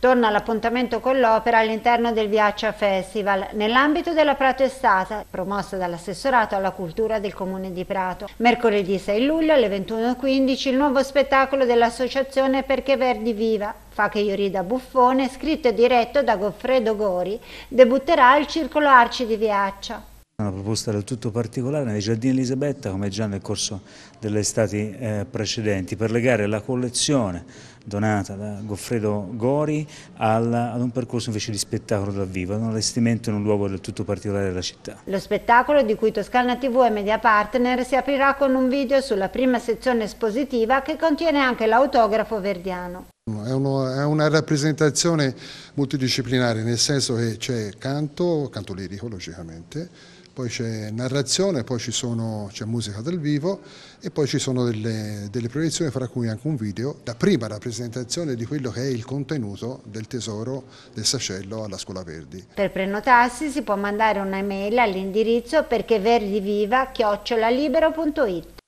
torna l'appuntamento con l'opera all'interno del Viaccia Festival, nell'ambito della Prato Estata, promossa dall'assessorato alla cultura del Comune di Prato. Mercoledì 6 luglio alle 21.15 il nuovo spettacolo dell'associazione Perché Verdi Viva, Fa che io rida buffone, scritto e diretto da Goffredo Gori, debutterà al Circolo Arci di Viaccia una proposta del tutto particolare nei Giardini Elisabetta come già nel corso delle estati eh, precedenti per legare la collezione donata da Goffredo Gori al, ad un percorso invece di spettacolo dal vivo, ad un allestimento in un luogo del tutto particolare della città. Lo spettacolo di cui Toscana TV e Media Partner si aprirà con un video sulla prima sezione espositiva che contiene anche l'autografo verdiano. È, uno, è, una rappresentazione multidisciplinare, nel senso che c'è canto, canto lirico logicamente, poi c'è narrazione, poi c'è musica dal vivo e poi ci sono delle, delle, proiezioni, fra cui anche un video, la prima rappresentazione di quello che è il contenuto del tesoro del sacello alla Scuola Verdi. Per prenotarsi si può mandare una mail all'indirizzo perché verdiviva.it